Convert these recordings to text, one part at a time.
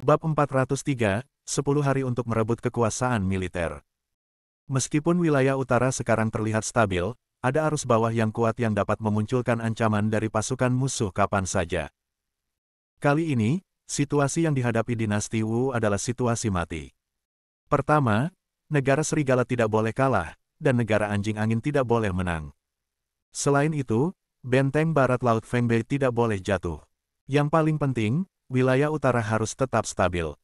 Bab 403, 10 hari untuk merebut kekuasaan militer. Meskipun wilayah utara sekarang terlihat stabil, ada arus bawah yang kuat yang dapat memunculkan ancaman dari pasukan musuh kapan saja. Kali ini, situasi yang dihadapi dinasti Wu adalah situasi mati. Pertama, negara serigala tidak boleh kalah, dan negara anjing angin tidak boleh menang. Selain itu, benteng barat Laut Fengbei tidak boleh jatuh. Yang paling penting, wilayah utara harus tetap stabil.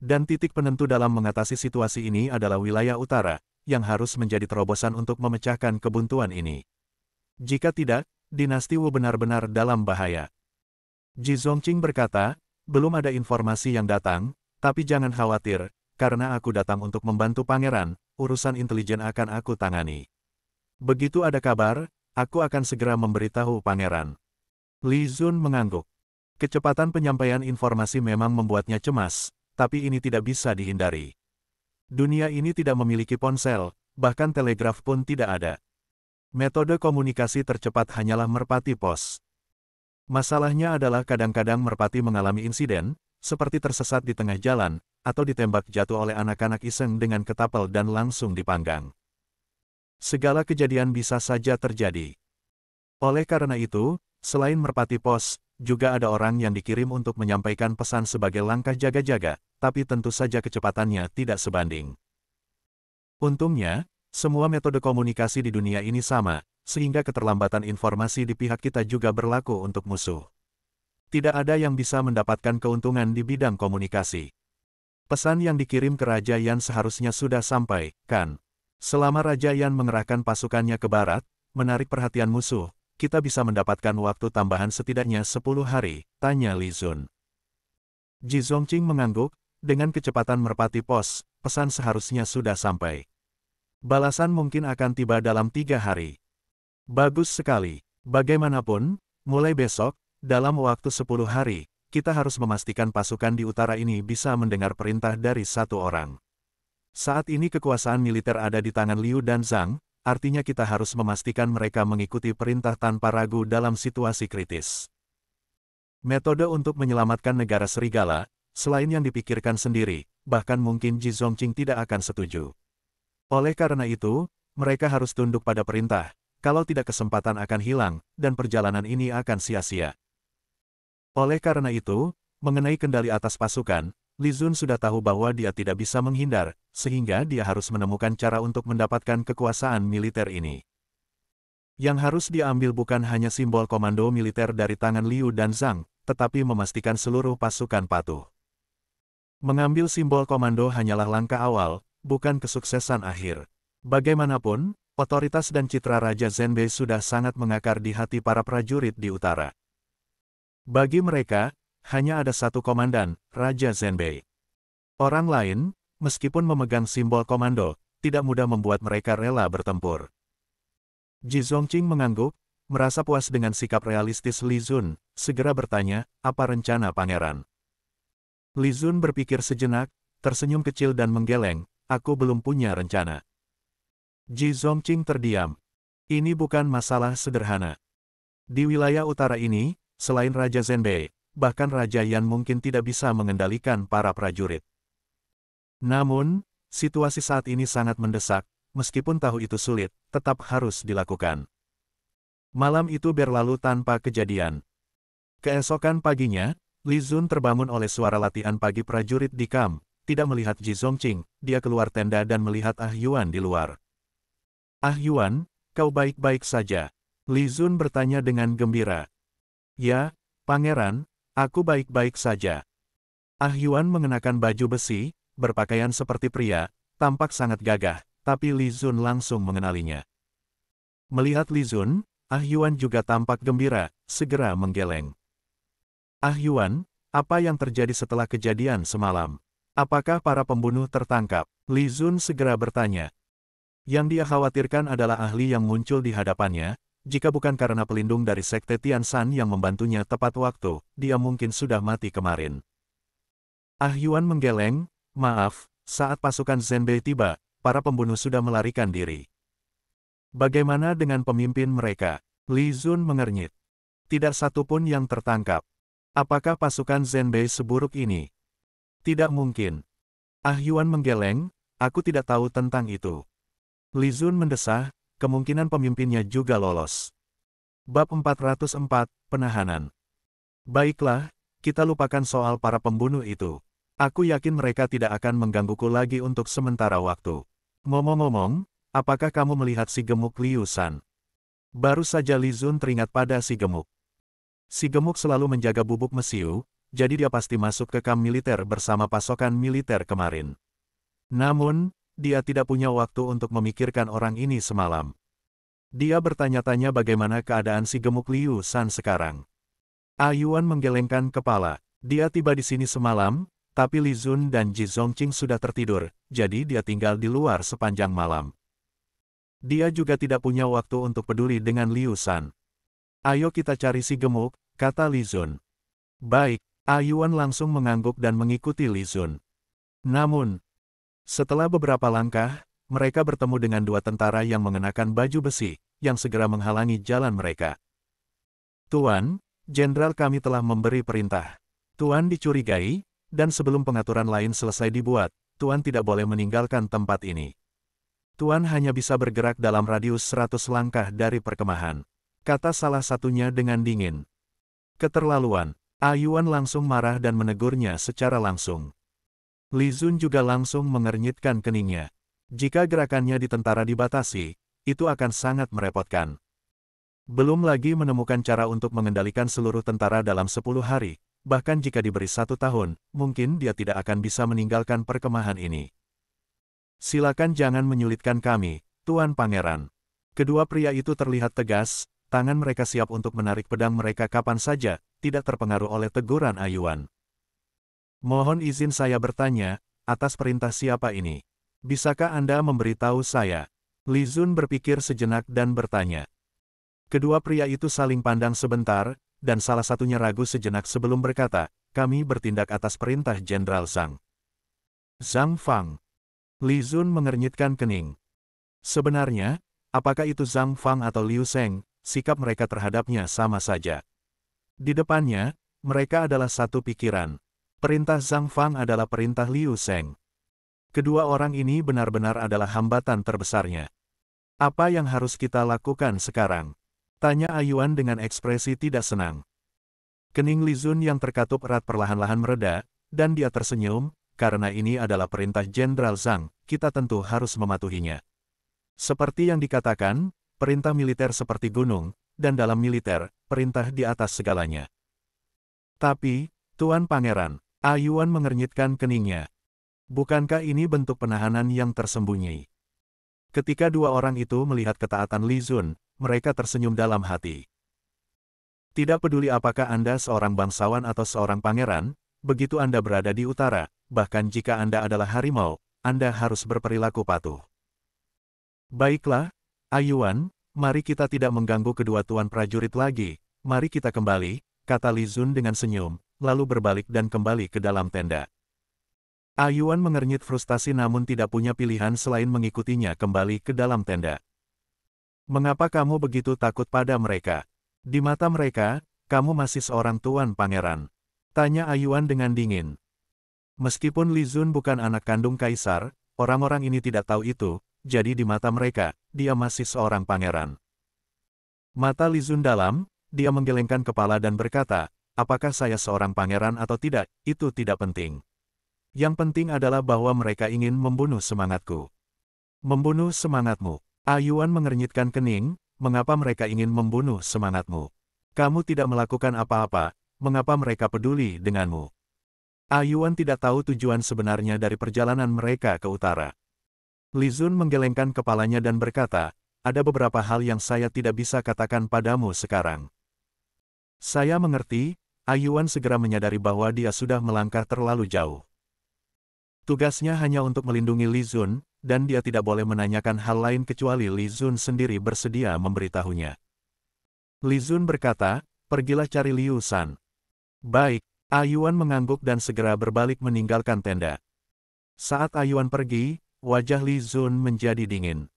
Dan titik penentu dalam mengatasi situasi ini adalah wilayah utara, yang harus menjadi terobosan untuk memecahkan kebuntuan ini. Jika tidak, dinasti Wu benar-benar dalam bahaya. Ji Zongqing berkata, belum ada informasi yang datang, tapi jangan khawatir, karena aku datang untuk membantu pangeran, urusan intelijen akan aku tangani. Begitu ada kabar, aku akan segera memberitahu pangeran. Li Zun mengangguk. Kecepatan penyampaian informasi memang membuatnya cemas, tapi ini tidak bisa dihindari. Dunia ini tidak memiliki ponsel, bahkan telegraf pun tidak ada. Metode komunikasi tercepat hanyalah merpati pos. Masalahnya adalah kadang-kadang merpati mengalami insiden, seperti tersesat di tengah jalan, atau ditembak jatuh oleh anak-anak iseng dengan ketapel dan langsung dipanggang. Segala kejadian bisa saja terjadi. Oleh karena itu, selain merpati pos, juga ada orang yang dikirim untuk menyampaikan pesan sebagai langkah jaga-jaga, tapi tentu saja kecepatannya tidak sebanding. Untungnya, semua metode komunikasi di dunia ini sama, sehingga keterlambatan informasi di pihak kita juga berlaku untuk musuh. Tidak ada yang bisa mendapatkan keuntungan di bidang komunikasi. Pesan yang dikirim ke Raja Yan seharusnya sudah sampai, kan? Selama Raja Yan mengerahkan pasukannya ke barat, menarik perhatian musuh, kita bisa mendapatkan waktu tambahan setidaknya 10 hari, tanya Li Zun. Ji Zongqing mengangguk, dengan kecepatan merpati pos, pesan seharusnya sudah sampai. Balasan mungkin akan tiba dalam tiga hari. Bagus sekali. Bagaimanapun, mulai besok, dalam waktu 10 hari, kita harus memastikan pasukan di utara ini bisa mendengar perintah dari satu orang. Saat ini kekuasaan militer ada di tangan Liu dan Zhang, artinya kita harus memastikan mereka mengikuti perintah tanpa ragu dalam situasi kritis. Metode untuk menyelamatkan negara serigala, selain yang dipikirkan sendiri, bahkan mungkin Ji Zongqing tidak akan setuju. Oleh karena itu, mereka harus tunduk pada perintah, kalau tidak kesempatan akan hilang, dan perjalanan ini akan sia-sia. Oleh karena itu, mengenai kendali atas pasukan, Lizun sudah tahu bahwa dia tidak bisa menghindar, sehingga dia harus menemukan cara untuk mendapatkan kekuasaan militer ini. Yang harus diambil bukan hanya simbol komando militer dari tangan Liu dan Zhang, tetapi memastikan seluruh pasukan patuh. Mengambil simbol komando hanyalah langkah awal, bukan kesuksesan akhir. Bagaimanapun, otoritas dan citra Raja Zenbei sudah sangat mengakar di hati para prajurit di utara. Bagi mereka, hanya ada satu komandan, Raja Zenbei. Orang lain, meskipun memegang simbol komando, tidak mudah membuat mereka rela bertempur. Ji Zongqing mengangguk, merasa puas dengan sikap realistis Li Zun, segera bertanya, apa rencana pangeran? Li Zun berpikir sejenak, tersenyum kecil dan menggeleng, aku belum punya rencana. Ji Zongqing terdiam. Ini bukan masalah sederhana. Di wilayah utara ini, selain Raja Zenbei, bahkan Raja Yan mungkin tidak bisa mengendalikan para prajurit. Namun, situasi saat ini sangat mendesak, meskipun tahu itu sulit, tetap harus dilakukan. Malam itu berlalu tanpa kejadian. Keesokan paginya, Li Zun terbangun oleh suara latihan pagi prajurit di kam, tidak melihat Ji Zongqing, dia keluar tenda dan melihat Ah Yuan di luar. Ah Yuan, kau baik-baik saja. Li Zun bertanya dengan gembira. Ya, pangeran, Aku baik-baik saja. Ah Yuan mengenakan baju besi, berpakaian seperti pria, tampak sangat gagah, tapi Li Zun langsung mengenalinya. Melihat Li Zun, Ah Yuan juga tampak gembira, segera menggeleng. Ah Yuan, apa yang terjadi setelah kejadian semalam? Apakah para pembunuh tertangkap? Li Zun segera bertanya. Yang dia khawatirkan adalah ahli yang muncul di hadapannya, jika bukan karena pelindung dari Sekte Tian San yang membantunya tepat waktu, dia mungkin sudah mati kemarin. Ah Yuan menggeleng, maaf, saat pasukan Zenbei tiba, para pembunuh sudah melarikan diri. Bagaimana dengan pemimpin mereka? Li Zun mengernyit. Tidak satu pun yang tertangkap. Apakah pasukan Zenbei seburuk ini? Tidak mungkin. Ah Yuan menggeleng, aku tidak tahu tentang itu. Li Zun mendesah, kemungkinan pemimpinnya juga lolos. Bab 404, Penahanan Baiklah, kita lupakan soal para pembunuh itu. Aku yakin mereka tidak akan menggangguku lagi untuk sementara waktu. Ngomong-ngomong, apakah kamu melihat si gemuk Liu San? Baru saja Li Zun teringat pada si gemuk. Si gemuk selalu menjaga bubuk mesiu, jadi dia pasti masuk ke kamp militer bersama pasokan militer kemarin. Namun, dia tidak punya waktu untuk memikirkan orang ini semalam. Dia bertanya-tanya bagaimana keadaan si gemuk Liu San sekarang. Ayuan ah menggelengkan kepala. Dia tiba di sini semalam, tapi Li Zun dan Ji Zongqing sudah tertidur, jadi dia tinggal di luar sepanjang malam. Dia juga tidak punya waktu untuk peduli dengan Liu San. Ayo kita cari si gemuk, kata Li Zun. Baik, Ayuan ah langsung mengangguk dan mengikuti Li Zun. Namun, setelah beberapa langkah, mereka bertemu dengan dua tentara yang mengenakan baju besi, yang segera menghalangi jalan mereka. Tuan, Jenderal kami telah memberi perintah. Tuan dicurigai, dan sebelum pengaturan lain selesai dibuat, Tuan tidak boleh meninggalkan tempat ini. Tuan hanya bisa bergerak dalam radius 100 langkah dari perkemahan. Kata salah satunya dengan dingin. Keterlaluan, Ayuan langsung marah dan menegurnya secara langsung. Li Zun juga langsung mengernyitkan keningnya. Jika gerakannya di tentara dibatasi, itu akan sangat merepotkan. Belum lagi menemukan cara untuk mengendalikan seluruh tentara dalam 10 hari, bahkan jika diberi satu tahun, mungkin dia tidak akan bisa meninggalkan perkemahan ini. Silakan jangan menyulitkan kami, Tuan Pangeran. Kedua pria itu terlihat tegas, tangan mereka siap untuk menarik pedang mereka kapan saja, tidak terpengaruh oleh teguran Ayuan. Mohon izin saya bertanya, atas perintah siapa ini? Bisakah Anda memberitahu saya? Li Zun berpikir sejenak dan bertanya. Kedua pria itu saling pandang sebentar, dan salah satunya ragu sejenak sebelum berkata, kami bertindak atas perintah Jenderal Zhang. Zhang Fang. Li Zun mengernyitkan kening. Sebenarnya, apakah itu Zhang Fang atau Liu Seng, sikap mereka terhadapnya sama saja. Di depannya, mereka adalah satu pikiran. Perintah Zhang Fang adalah perintah Liu Sheng. Kedua orang ini benar-benar adalah hambatan terbesarnya. Apa yang harus kita lakukan sekarang? Tanya Ayuan dengan ekspresi tidak senang. Kening Li Zun yang terkatup erat perlahan-lahan mereda, dan dia tersenyum, karena ini adalah perintah Jenderal Zhang, kita tentu harus mematuhinya. Seperti yang dikatakan, perintah militer seperti gunung, dan dalam militer, perintah di atas segalanya. Tapi, Tuan Pangeran, Ayuan mengernyitkan keningnya. Bukankah ini bentuk penahanan yang tersembunyi? Ketika dua orang itu melihat ketaatan Li Zun, mereka tersenyum dalam hati. Tidak peduli apakah Anda seorang bangsawan atau seorang pangeran, begitu Anda berada di utara, bahkan jika Anda adalah harimau, Anda harus berperilaku patuh. Baiklah, Ayuan, mari kita tidak mengganggu kedua tuan prajurit lagi, mari kita kembali, kata Li Zun dengan senyum, lalu berbalik dan kembali ke dalam tenda. Ayuan ah mengernyit frustasi namun tidak punya pilihan selain mengikutinya kembali ke dalam tenda. Mengapa kamu begitu takut pada mereka? Di mata mereka, kamu masih seorang tuan pangeran. Tanya Ayuan ah dengan dingin. Meskipun Lizun bukan anak kandung kaisar, orang-orang ini tidak tahu itu, jadi di mata mereka, dia masih seorang pangeran. Mata Lizun dalam, dia menggelengkan kepala dan berkata, apakah saya seorang pangeran atau tidak, itu tidak penting. Yang penting adalah bahwa mereka ingin membunuh semangatku. Membunuh semangatmu. Ayuan mengernyitkan kening, mengapa mereka ingin membunuh semangatmu? Kamu tidak melakukan apa-apa, mengapa mereka peduli denganmu? Ayuan tidak tahu tujuan sebenarnya dari perjalanan mereka ke utara. Lizun menggelengkan kepalanya dan berkata, ada beberapa hal yang saya tidak bisa katakan padamu sekarang. Saya mengerti, Ayuan segera menyadari bahwa dia sudah melangkah terlalu jauh. Tugasnya hanya untuk melindungi Li Zun, dan dia tidak boleh menanyakan hal lain kecuali Li Zun sendiri bersedia memberitahunya. Li Zun berkata, pergilah cari Liu San. Baik, Ayuan mengangguk dan segera berbalik meninggalkan tenda. Saat Ayuan pergi, wajah Li Zun menjadi dingin.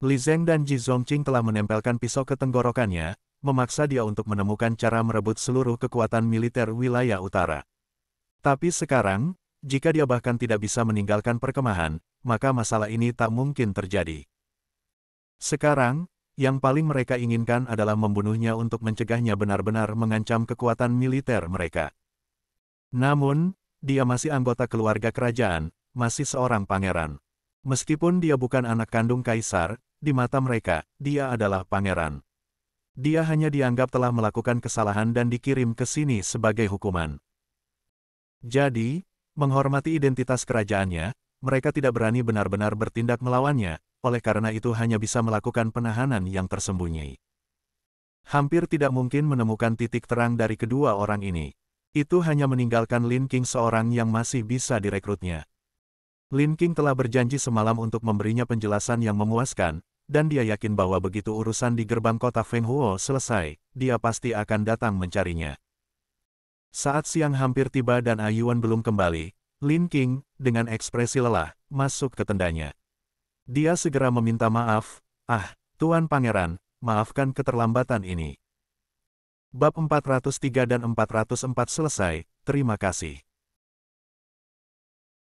Li Zeng dan Ji Zongqing telah menempelkan pisau ke tenggorokannya, memaksa dia untuk menemukan cara merebut seluruh kekuatan militer wilayah utara. Tapi sekarang, jika dia bahkan tidak bisa meninggalkan perkemahan, maka masalah ini tak mungkin terjadi. Sekarang, yang paling mereka inginkan adalah membunuhnya untuk mencegahnya benar-benar mengancam kekuatan militer mereka. Namun, dia masih anggota keluarga kerajaan, masih seorang pangeran. Meskipun dia bukan anak kandung kaisar, di mata mereka, dia adalah pangeran dia hanya dianggap telah melakukan kesalahan dan dikirim ke sini sebagai hukuman. Jadi, menghormati identitas kerajaannya, mereka tidak berani benar-benar bertindak melawannya, oleh karena itu hanya bisa melakukan penahanan yang tersembunyi. Hampir tidak mungkin menemukan titik terang dari kedua orang ini. Itu hanya meninggalkan Lin King seorang yang masih bisa direkrutnya. Lin King telah berjanji semalam untuk memberinya penjelasan yang memuaskan, dan dia yakin bahwa begitu urusan di gerbang kota Feng Huo selesai, dia pasti akan datang mencarinya. Saat siang hampir tiba dan Ayuan belum kembali, Lin King, dengan ekspresi lelah, masuk ke tendanya. Dia segera meminta maaf, ah, Tuan Pangeran, maafkan keterlambatan ini. Bab 403 dan 404 selesai, terima kasih.